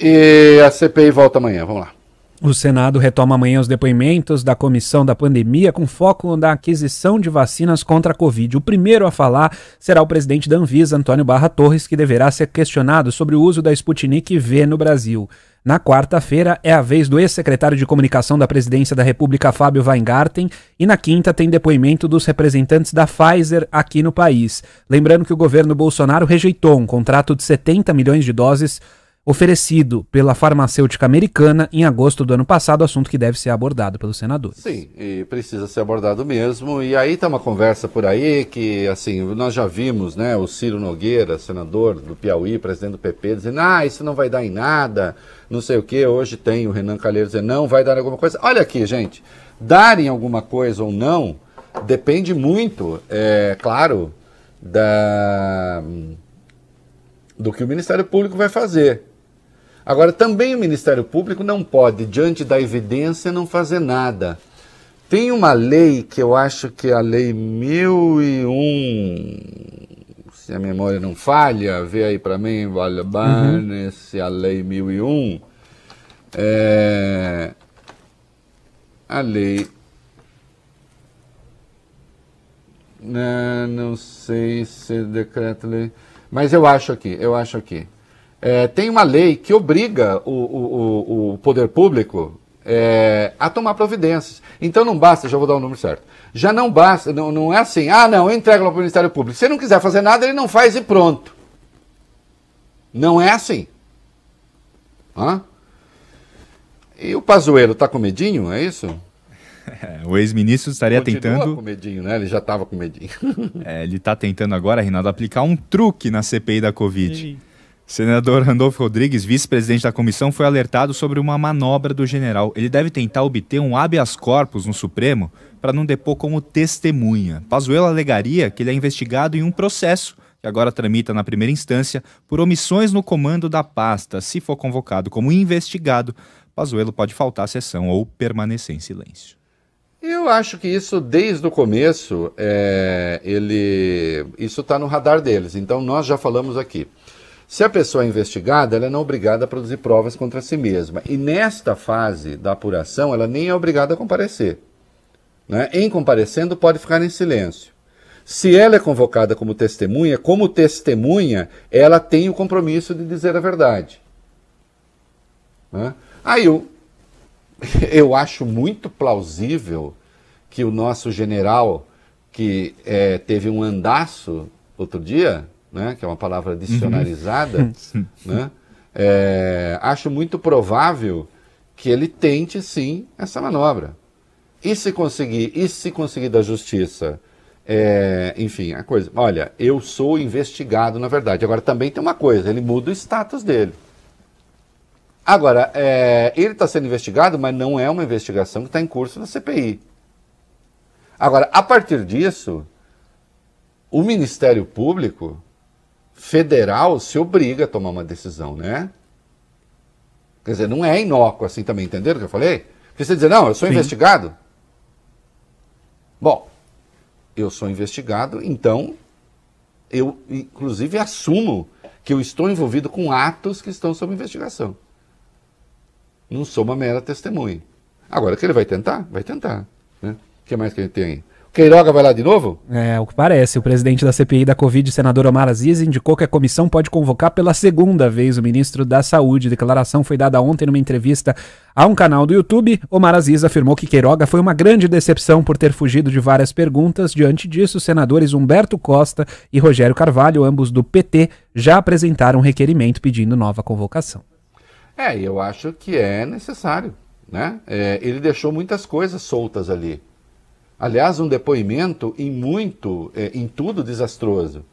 E a CPI volta amanhã, vamos lá. O Senado retoma amanhã os depoimentos da comissão da pandemia com foco na aquisição de vacinas contra a Covid. O primeiro a falar será o presidente da Anvisa, Antônio Barra Torres, que deverá ser questionado sobre o uso da Sputnik V no Brasil. Na quarta-feira é a vez do ex-secretário de Comunicação da Presidência da República, Fábio Weingarten, e na quinta tem depoimento dos representantes da Pfizer aqui no país. Lembrando que o governo Bolsonaro rejeitou um contrato de 70 milhões de doses oferecido pela farmacêutica americana em agosto do ano passado, assunto que deve ser abordado pelos senadores. Sim, e precisa ser abordado mesmo. E aí está uma conversa por aí que, assim, nós já vimos, né, o Ciro Nogueira, senador do Piauí, presidente do PP, dizendo, ah, isso não vai dar em nada, não sei o quê. Hoje tem o Renan Calheiros dizendo, não, vai dar alguma coisa. Olha aqui, gente, dar em alguma coisa ou não depende muito, é claro, da... Do que o Ministério Público vai fazer Agora, também o Ministério Público não pode, diante da evidência, não fazer nada. Tem uma lei que eu acho que é a Lei 1001, se a memória não falha, vê aí para mim, Valbane, Barnes, uhum. se a Lei 1001, é a lei. É, não, né, não sei se decreto lei. Mas eu acho aqui, eu acho aqui é, tem uma lei que obriga o, o, o poder público é, a tomar providências. Então não basta, já vou dar o número certo. Já não basta, não, não é assim, ah não, eu entrego para o Ministério Público. Se ele não quiser fazer nada, ele não faz e pronto. Não é assim. Hã? E o Pazuelo está com medinho, é isso? O ex-ministro estaria Continua tentando. com medinho, né? Ele já estava com medinho. é, ele está tentando agora, Rinaldo, aplicar um truque na CPI da Covid. Sim. Senador Randolfo Rodrigues, vice-presidente da comissão, foi alertado sobre uma manobra do general. Ele deve tentar obter um habeas corpus no Supremo para não depor como testemunha. Pazuello alegaria que ele é investigado em um processo que agora tramita na primeira instância por omissões no comando da pasta. Se for convocado como investigado, Pazuello pode faltar à sessão ou permanecer em silêncio. Eu acho que isso desde o começo, é, ele, isso está no radar deles. Então nós já falamos aqui. Se a pessoa é investigada, ela é não é obrigada a produzir provas contra si mesma. E nesta fase da apuração, ela nem é obrigada a comparecer. Né? Em comparecendo, pode ficar em silêncio. Se ela é convocada como testemunha, como testemunha, ela tem o compromisso de dizer a verdade. Né? Aí eu, eu acho muito plausível que o nosso general, que é, teve um andaço outro dia, né, que é uma palavra dicionarizada, né, é, acho muito provável que ele tente sim essa manobra. E se conseguir, e se conseguir da justiça, é, enfim, a coisa. Olha, eu sou investigado, na verdade. Agora também tem uma coisa, ele muda o status dele. Agora, é, ele está sendo investigado, mas não é uma investigação que está em curso na CPI. Agora, a partir disso, o Ministério Público federal se obriga a tomar uma decisão, né? Quer dizer, não é inócuo assim também, entenderam o que eu falei? Porque você dizer, não, eu sou Sim. investigado. Bom, eu sou investigado, então eu, inclusive, assumo que eu estou envolvido com atos que estão sob investigação. Não sou uma mera testemunha. Agora, que ele vai tentar? Vai tentar. Né? O que mais que ele tem aí? Queiroga vai lá de novo? É, o que parece. O presidente da CPI da Covid, senador Omar Aziz, indicou que a comissão pode convocar pela segunda vez o ministro da Saúde. A declaração foi dada ontem numa entrevista a um canal do YouTube. Omar Aziz afirmou que Queiroga foi uma grande decepção por ter fugido de várias perguntas. Diante disso, os senadores Humberto Costa e Rogério Carvalho, ambos do PT, já apresentaram um requerimento pedindo nova convocação. É, eu acho que é necessário. Né? É, ele deixou muitas coisas soltas ali. Aliás, um depoimento em muito, é, em tudo desastroso.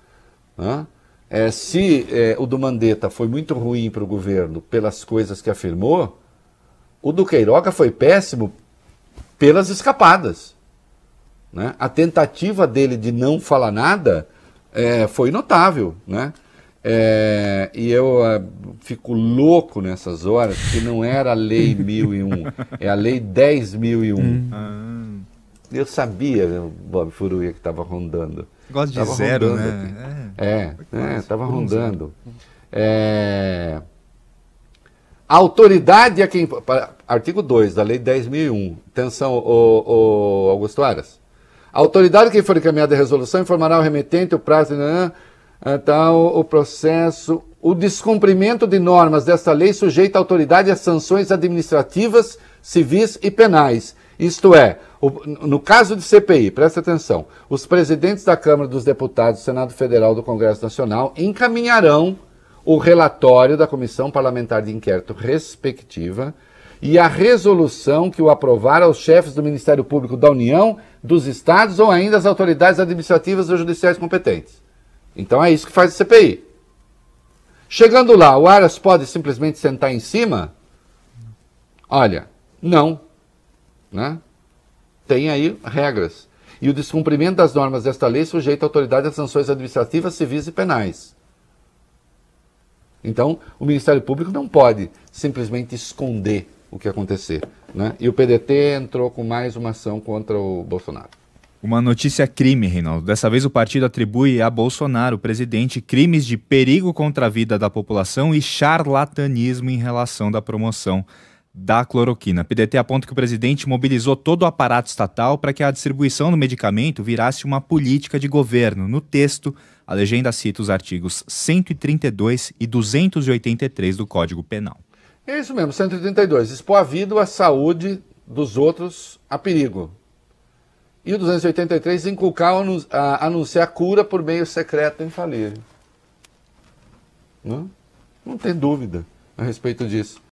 Né? É, se é, o do Mandetta foi muito ruim para o governo pelas coisas que afirmou, o do Queiroga foi péssimo pelas escapadas. Né? A tentativa dele de não falar nada é, foi notável. Né? É, e eu é, fico louco nessas horas, que não era a Lei 1001, é a Lei 10.001. Hum. Ah eu sabia, Bob Furuia, que estava rondando. Gosto de tava zero, né? É, é, é tava rondando. É... A autoridade é quem. Artigo 2 da Lei 10.001. Atenção, o, o Augusto Aras. A autoridade que for encaminhada a resolução informará ao remetente o prazo, né? então, o processo. O descumprimento de normas desta lei sujeita a autoridade a sanções administrativas, civis e penais. Isto é, o, no caso de CPI, presta atenção, os presidentes da Câmara dos Deputados, do Senado Federal do Congresso Nacional encaminharão o relatório da Comissão Parlamentar de Inquérito respectiva e a resolução que o aprovar aos chefes do Ministério Público da União, dos Estados ou ainda as autoridades administrativas ou judiciais competentes. Então é isso que faz o CPI. Chegando lá, o Aras pode simplesmente sentar em cima? Olha, não. Né? tem aí regras. E o descumprimento das normas desta lei sujeita a autoridade a sanções administrativas, civis e penais. Então, o Ministério Público não pode simplesmente esconder o que acontecer. Né? E o PDT entrou com mais uma ação contra o Bolsonaro. Uma notícia crime, Reinaldo. Dessa vez o partido atribui a Bolsonaro, o presidente, crimes de perigo contra a vida da população e charlatanismo em relação da promoção da cloroquina. A PDT aponta que o presidente mobilizou todo o aparato estatal para que a distribuição do medicamento virasse uma política de governo. No texto, a legenda cita os artigos 132 e 283 do Código Penal. É isso mesmo, 132. Expor a vida ou a saúde dos outros a perigo. E o 283, inculcar ou anunciar cura por meio secreto em falir. Não? Né? Não tem dúvida a respeito disso.